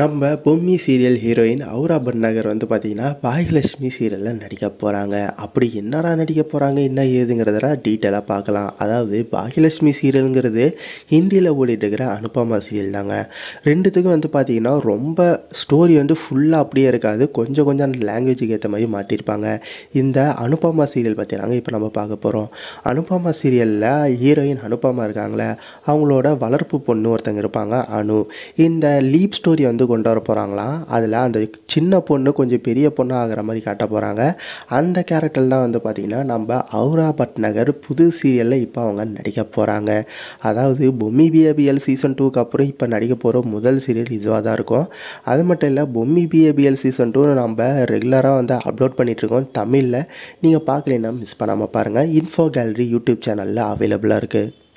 நம்ம Bommi serial heroine அவுரா பன்னகர் வந்து பார்த்திங்கன்னா பாகியலட்சுமி சீரியலில் நடிக்க போகிறாங்க அப்படி என்னடா நடிக்க போகிறாங்க என்ன ஏதுங்கிறதெல்லாம் டீட்டெயிலாக பார்க்கலாம் அதாவது பாகியலட்சுமி சீரியலுங்கிறது ஹிந்தியில் ஓடிட்டுருக்கிற இருக்கிற அனுபமா சீரியல் தாங்க ரெண்டுத்துக்கும் வந்து பார்த்திங்கன்னா ரொம்ப ஸ்டோரி வந்து ஃபுல்லாக அப்படியே இருக்காது கொஞ்சம் கொஞ்சம் லாங்குவேஜுக்கு ஏற்ற மாதிரி மாற்றிருப்பாங்க இந்த அனுபமா சீரியல் பார்த்தினாங்க இப்போ நம்ம பார்க்க போகிறோம் அனுபமா சீரியலில் ஹீரோயின் அனுபமா இருக்காங்களே அவங்களோட வளர்ப்பு பொண்ணு ஒருத்தங்க இருப்பாங்க அனு இந்த லீப் ஸ்டோரி வந்து கொண்டு வர போகிறாங்களாம் அதில் அந்த சின்ன பொண்ணு கொஞ்சம் பெரிய பொண்ணு ஆகிற மாதிரி காட்ட போகிறாங்க அந்த கேரக்டர் தான் வந்து பார்த்திங்கன்னா நம்ம அவுரா பட்நகர் புது சீரியலில் இப்போ அவங்க நடிக்க போகிறாங்க அதாவது பொம்மி பிஏபிஎல் சீசன் டூக்கு அப்புறம் இப்போ நடிக்க போகிற முதல் சீரியல் இதுவாக தான் இருக்கும் அது மட்டும் இல்லை பொம்மி பிஏபிஎல் சீசன் டூ நம்ம ரெகுலராக வந்து அப்லோட் பண்ணிகிட்ருக்கோம் தமிழில் நீங்கள் பார்க்கலாம் மிஸ் பண்ணாமல் பாருங்கள் இன்ஃபோ கேலரி யூடியூப் சேனலில் அவைலபிளாக இருக்குது